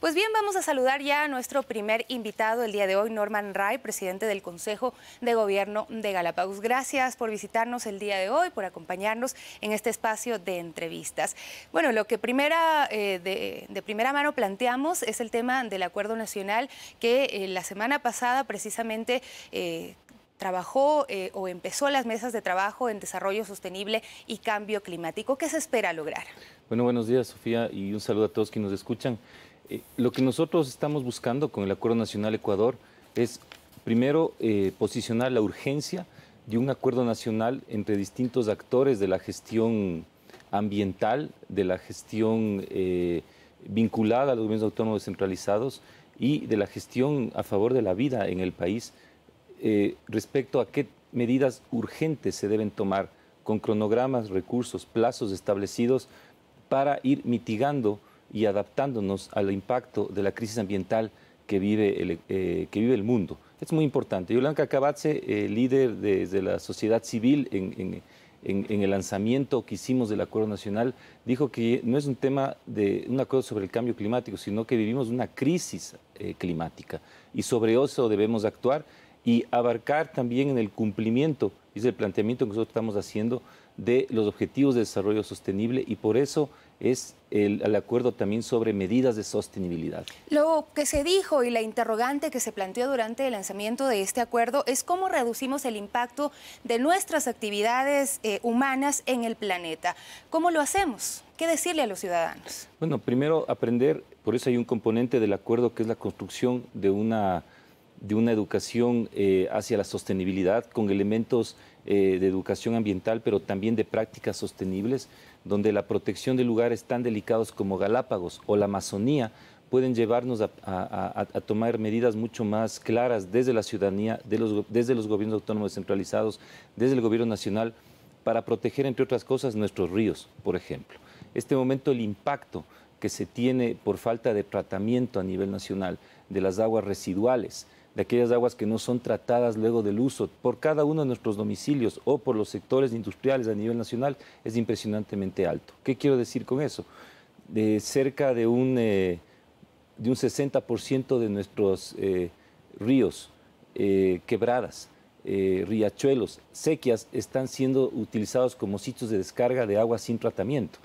Pues bien, vamos a saludar ya a nuestro primer invitado el día de hoy, Norman Ray, presidente del Consejo de Gobierno de Galápagos. Gracias por visitarnos el día de hoy, por acompañarnos en este espacio de entrevistas. Bueno, lo que primera, eh, de, primera mano planteamos es el tema del Acuerdo Nacional que eh, la semana pasada precisamente... Eh, trabajó o empezó las mesas de trabajo en desarrollo sostenible y cambio climático. ¿Qué se espera lograr? Bueno, buenos días, Sofía, y un saludo a todos quienes nos escuchan. Eh, lo que nosotros estamos buscando con el Acuerdo Nacional Ecuador es, primero, eh, posicionar la urgencia de un acuerdo nacional entre distintos actores de la gestión ambiental, de la gestión eh, vinculada a los gobiernos autónomos descentralizados y de la gestión a favor de la vida en el país respecto a qué medidas urgentes se deben tomar con cronogramas, recursos, plazos establecidos para ir mitigando y adaptándonos al impacto de la crisis ambiental que vive el, eh, que vive el mundo. Es muy importante. Yolanda Cabatze, eh, líder desde de la sociedad civil en, el lanzamiento que hicimos del Acuerdo Nacional, dijo que no es un tema de un acuerdo sobre el cambio climático, sino que vivimos una crisis eh, climática y sobre eso debemos actuar y abarcar también en el cumplimiento, es el planteamiento que nosotros estamos haciendo, de los objetivos de desarrollo sostenible y por eso es el, acuerdo también sobre medidas de sostenibilidad. Lo que se dijo y la interrogante que se planteó durante el lanzamiento de este acuerdo es cómo reducimos el impacto de nuestras actividades eh, humanas en el planeta. ¿Cómo lo hacemos? ¿Qué decirle a los ciudadanos? Bueno, primero aprender, por eso hay un componente del acuerdo que es la construcción de una, educación eh, hacia la sostenibilidad con elementos eh, de educación ambiental, pero también de prácticas sostenibles donde la protección de lugares tan delicados como Galápagos o la Amazonía pueden llevarnos a, tomar medidas mucho más claras desde la ciudadanía, desde los gobiernos autónomos descentralizados, desde el gobierno nacional, para proteger, entre otras cosas, nuestros ríos, por ejemplo. Este momento el impacto que se tiene por falta de tratamiento a nivel nacional de las aguas residuales, de aquellas aguas que no son tratadas luego del uso por cada uno de nuestros domicilios o por los sectores industriales a nivel nacional es impresionantemente alto. ¿Qué quiero decir con eso? De cerca de un, eh, de un 60% de nuestros eh, ríos, eh, quebradas, riachuelos, sequias, están siendo utilizados como sitios de descarga de agua sin tratamiento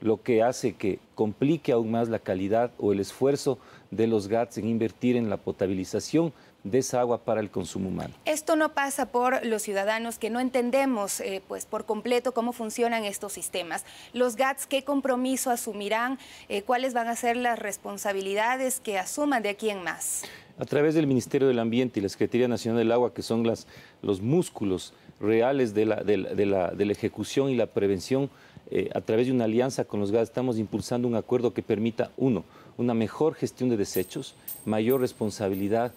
lo que hace que complique aún más la calidad o el esfuerzo de los GATS en invertir en la potabilización de esa agua para el consumo humano. Esto no pasa por los ciudadanos que no entendemos eh, pues por completo cómo funcionan estos sistemas. Los GATS, ¿qué compromiso asumirán? Eh, ¿Cuáles van a ser las responsabilidades que asuman de aquí en más? A través del Ministerio del Ambiente y la Secretaría Nacional del Agua, que son las, los músculos reales de la, de la, ejecución y la prevención, eh, a través de una alianza con los GATS estamos impulsando un acuerdo que permita, uno, una mejor gestión de desechos, mayor responsabilidad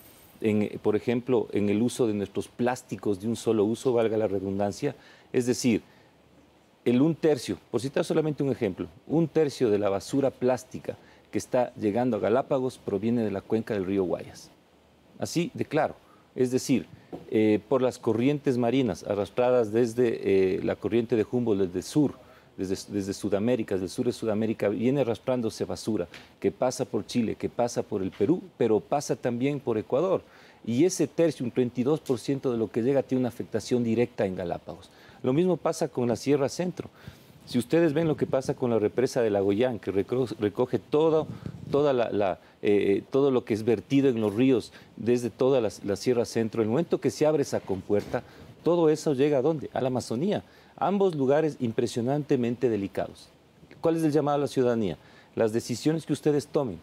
por ejemplo, en el uso de nuestros plásticos de un solo uso, valga la redundancia. Es decir, el un tercio, por citar solamente un ejemplo, un tercio de la basura plástica que está llegando a Galápagos proviene de la cuenca del río Guayas. Así de claro. Es decir, eh, por las corrientes marinas arrastradas desde eh, la corriente de Humboldt desde el sur desde, Sudamérica, desde el sur de Sudamérica, viene arrastrándose basura, que pasa por Chile, que pasa por el Perú, pero pasa también por Ecuador. Y ese tercio, un 32% de lo que llega, tiene una afectación directa en Galápagos. Lo mismo pasa con la Sierra Centro. Si ustedes ven lo que pasa con la represa de Lagoyán, que recoge todo, eh, eh, todo lo que es vertido en los ríos desde toda la, la, Sierra Centro, el momento que se abre esa compuerta, todo eso llega a dónde? A la Amazonía. Ambos lugares impresionantemente delicados. ¿Cuál es el llamado a la ciudadanía? Las decisiones que ustedes tomen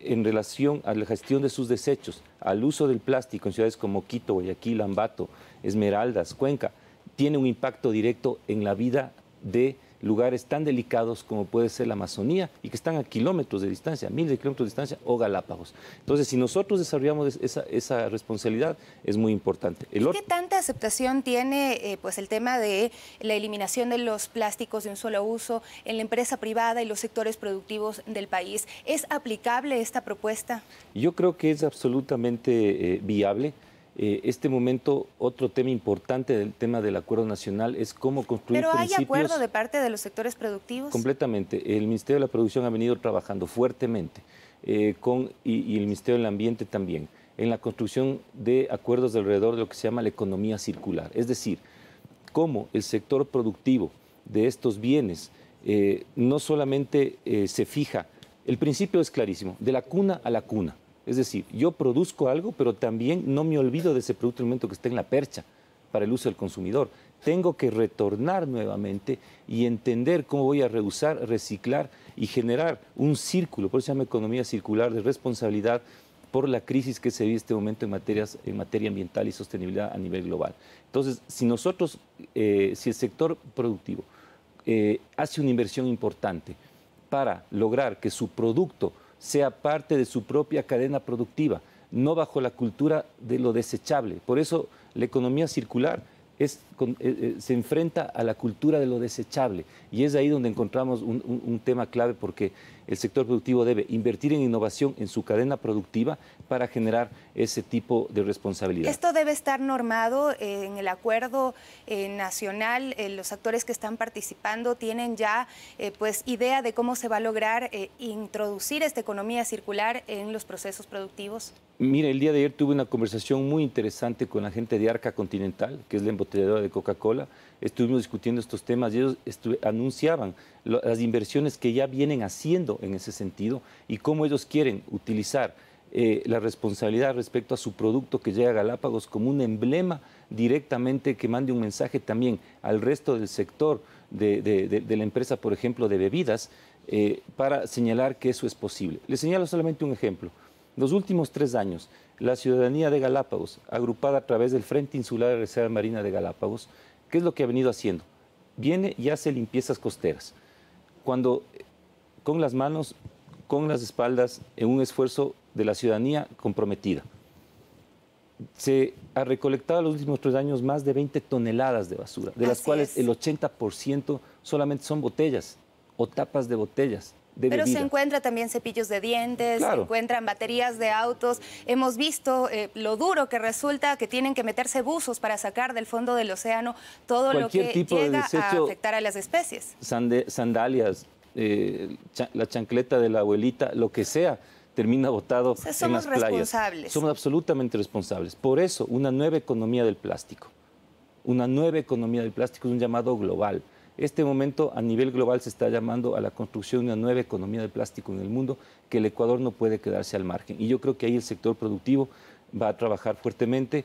en relación a la gestión de sus desechos, al uso del plástico en ciudades como Quito, Guayaquil, Ambato, Esmeraldas, Cuenca, tiene un impacto directo en la vida de lugares tan delicados como puede ser la Amazonía y que están a kilómetros de distancia, miles de kilómetros de distancia, o Galápagos. Entonces, si nosotros desarrollamos esa, responsabilidad, es muy importante. El ¿Qué tanta aceptación tiene eh, pues, el tema de la eliminación de los plásticos de un solo uso en la empresa privada y los sectores productivos del país? ¿Es aplicable esta propuesta? Yo creo que es absolutamente eh, viable. Eh, este momento, otro tema importante del tema del acuerdo nacional es cómo construir ¿Pero hay acuerdo de parte de los sectores productivos? Completamente. El Ministerio de la Producción ha venido trabajando fuertemente eh, con, y, el Ministerio del Ambiente también en la construcción de acuerdos alrededor de lo que se llama la economía circular. Es decir, cómo el sector productivo de estos bienes eh, no solamente se fija, el principio es clarísimo, de la cuna a la cuna es decir, yo produzco algo, pero también no me olvido de ese producto el momento que está en la percha para el uso del consumidor. Tengo que retornar nuevamente y entender cómo voy a reusar, reciclar y generar un círculo, por eso se llama economía circular de responsabilidad por la crisis que se vive en este momento en, en materia ambiental y sostenibilidad a nivel global. Entonces, si nosotros, eh, si el sector productivo eh, hace una inversión importante para lograr que su producto sea parte de su propia cadena productiva, no bajo la cultura de lo desechable. Por eso la economía circular eh, eh, se enfrenta a la cultura de lo desechable y es ahí donde encontramos un, un tema clave porque el sector productivo debe invertir en innovación en su cadena productiva para generar ese tipo de responsabilidad. Esto debe estar normado eh, en el acuerdo eh, nacional. Eh, los actores que están participando tienen ya pues idea de cómo se va a lograr introducir esta economía circular en los procesos productivos. Mira, el día de ayer tuve una conversación muy interesante con la gente de Arca Continental, que es la embotelladora de Coca-Cola. Estuvimos discutiendo estos temas y ellos anunciaban las inversiones que ya vienen haciendo en ese sentido y cómo ellos quieren utilizar eh, la responsabilidad respecto a su producto que llega a Galápagos como un emblema directamente que mande un mensaje también al resto del sector de, la empresa, por ejemplo, de bebidas, eh, para señalar que eso es posible. Les señalo solamente un ejemplo. Los últimos tres años, la ciudadanía de Galápagos, agrupada a través del Frente Insular de Reserva Marina de Galápagos, ¿qué es lo que ha venido haciendo? Viene y hace limpiezas costeras cuando con las manos, con las espaldas, en un esfuerzo de la ciudadanía comprometida. Se ha recolectado en los últimos tres años más de 20 toneladas de basura, de las cuales el 80% solamente son botellas o tapas de botellas. Pero se encuentra también cepillos de dientes, se encuentran baterías de autos. Hemos visto eh, lo duro que resulta que tienen que meterse buzos para sacar del fondo del océano todo lo que llega a afectar a las especies. sandalias, eh, la chancleta de la abuelita, lo que sea termina botado en las playas. Somos responsables. Somos absolutamente responsables. Por eso, una nueva economía del plástico. Una nueva economía del plástico es un llamado global. Este momento a nivel global se está llamando a la construcción de una nueva economía de plástico en el mundo, que el Ecuador no puede quedarse al margen. Y yo creo que ahí el sector productivo va a trabajar fuertemente.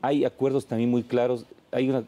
Hay acuerdos también muy claros,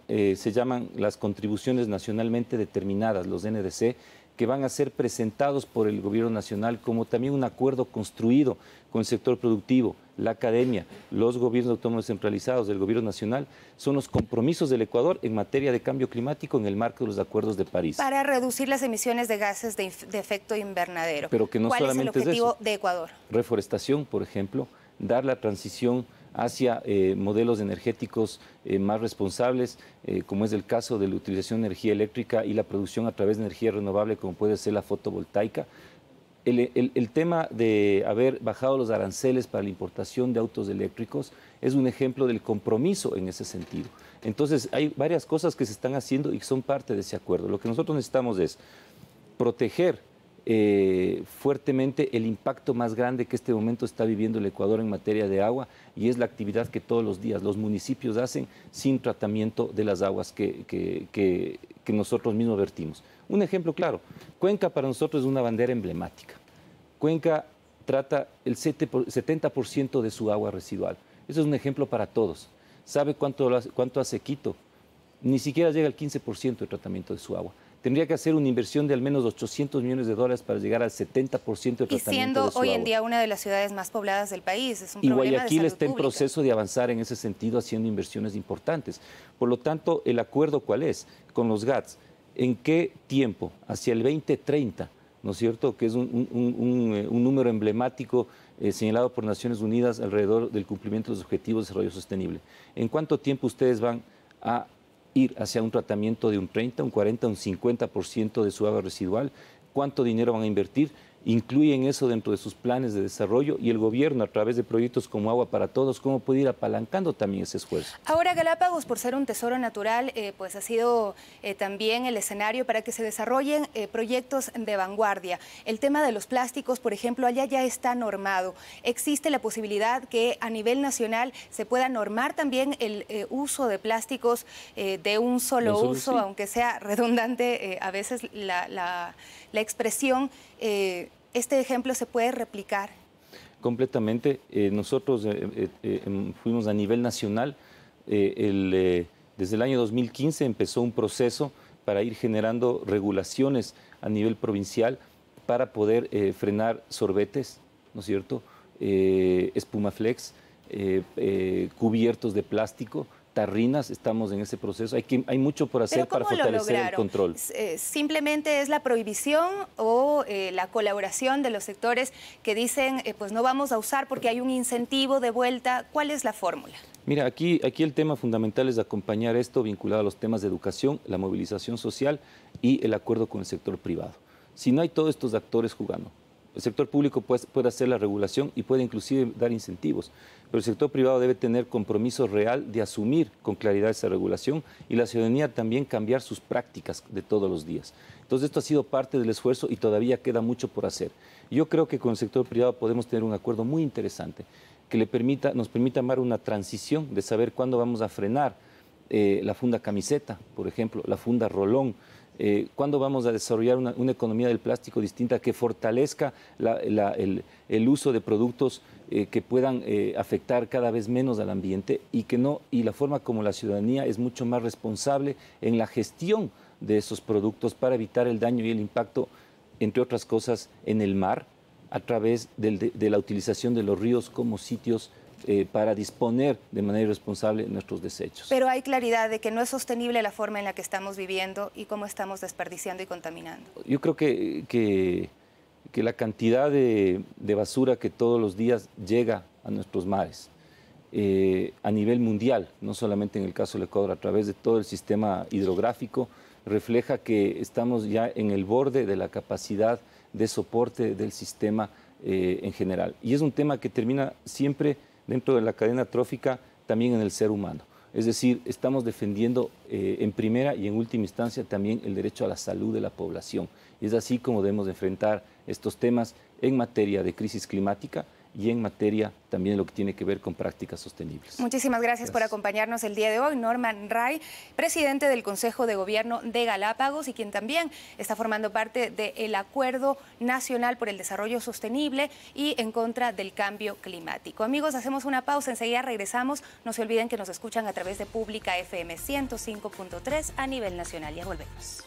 eh, se llaman las contribuciones nacionalmente determinadas, los NDC, que van a ser presentados por el Gobierno Nacional, como también un acuerdo construido con el sector productivo, la academia, los gobiernos autónomos centralizados del Gobierno Nacional, son los compromisos del Ecuador en materia de cambio climático en el marco de los acuerdos de París. Para reducir las emisiones de gases de, efecto invernadero. Pero que no solamente es el objetivo de Ecuador? Reforestación, por ejemplo, dar la transición hacia eh, modelos energéticos eh, más responsables, eh, como es el caso de la utilización de energía eléctrica y la producción a través de energía renovable, como puede ser la fotovoltaica. El, el, tema de haber bajado los aranceles para la importación de autos eléctricos es un ejemplo del compromiso en ese sentido. Entonces, hay varias cosas que se están haciendo y que son parte de ese acuerdo. Lo que nosotros necesitamos es proteger eh, fuertemente el impacto más grande que este momento está viviendo el Ecuador en materia de agua y es la actividad que todos los días los municipios hacen sin tratamiento de las aguas que, nosotros mismos vertimos. Un ejemplo claro, Cuenca para nosotros es una bandera emblemática. Cuenca trata el 70% de su agua residual. Eso es un ejemplo para todos. ¿Sabe cuánto, cuánto hace Quito? Ni siquiera llega al 15% de tratamiento de su agua tendría que hacer una inversión de al menos 800 millones de dólares para llegar al 70% de tratamiento. Y siendo hoy en día una de las ciudades más pobladas del país, es un Y Guayaquil está en proceso de avanzar en ese sentido haciendo inversiones importantes. Por lo tanto, ¿el acuerdo cuál es? Con los GATS, ¿en qué tiempo? Hacia el 2030, ¿no es cierto? Que es un, eh, número emblemático eh, señalado por Naciones Unidas alrededor del cumplimiento de los Objetivos de Desarrollo Sostenible. ¿En cuánto tiempo ustedes van a ir hacia un tratamiento de un 30, un 40, un 50% de su agua residual, cuánto dinero van a invertir, incluyen eso dentro de sus planes de desarrollo y el gobierno a través de proyectos como Agua para Todos, cómo puede ir apalancando también ese esfuerzo. Ahora Galápagos, por ser un tesoro natural, eh, pues ha sido eh, también el escenario para que se desarrollen eh, proyectos de vanguardia. El tema de los plásticos, por ejemplo, allá ya está normado. ¿Existe la posibilidad que a nivel nacional se pueda normar también el uso de plásticos de un solo uso, aunque sea redundante a veces la la expresión, eh, este ejemplo se puede replicar. Completamente. Eh, nosotros eh, em, fuimos a nivel nacional. desde el año 2015 empezó un proceso para ir generando regulaciones a nivel provincial para poder frenar sorbetes, ¿no es cierto? espuma flex, cubiertos de plástico, tarrinas, estamos en ese proceso. Hay, hay mucho por hacer para fortalecer el control. Eh, ¿Simplemente es la prohibición o eh, la colaboración de los sectores que dicen, eh, pues no vamos a usar porque hay un incentivo de vuelta? ¿Cuál es la fórmula? Mira, aquí, aquí el tema fundamental es acompañar esto vinculado a los temas de educación, la movilización social y el acuerdo con el sector privado. Si no hay todos estos actores jugando, el sector público pues, puede hacer la regulación y puede inclusive dar incentivos, pero el sector privado debe tener compromiso real de asumir con claridad esa regulación y la ciudadanía también cambiar sus prácticas de todos los días. Entonces esto ha sido parte del esfuerzo y todavía queda mucho por hacer. Yo creo que con el sector privado podemos tener un acuerdo muy interesante que le nos permita amar una transición de saber cuándo vamos a frenar eh, la funda camiseta, por ejemplo, la funda rolón eh, cuándo vamos a desarrollar una, economía del plástico distinta que fortalezca el, uso de productos eh, que puedan eh, afectar cada vez menos al ambiente y que no y la forma como la ciudadanía es mucho más responsable en la gestión de esos productos para evitar el daño y el impacto entre otras cosas en el mar a través de la utilización de los ríos como sitios eh, para disponer de manera responsable nuestros desechos. Pero hay claridad de que no es sostenible la forma en la que estamos viviendo y cómo estamos desperdiciando y contaminando. Yo creo que, que, la cantidad de, basura que todos los días llega a nuestros mares, eh, a nivel mundial, no solamente en el caso del Ecuador, a través de todo el sistema hidrográfico, refleja que estamos ya en el borde de la capacidad de soporte del sistema eh, en general. Y es un tema que termina siempre dentro de la cadena trófica también en el ser humano. Es decir, estamos defendiendo eh, en primera y en última instancia también el derecho a la salud de la población. Y Es así como debemos enfrentar estos temas en materia de crisis climática, y en materia también lo que tiene que ver con prácticas sostenibles. Muchísimas gracias, por acompañarnos el día de hoy. Norman Ray, presidente del Consejo de Gobierno de Galápagos y quien también está formando parte del Acuerdo Nacional por el Desarrollo Sostenible y en contra del cambio climático. Amigos, hacemos una pausa, enseguida regresamos. No se olviden que nos escuchan a través de Pública FM 105.3 a nivel nacional. Ya volvemos.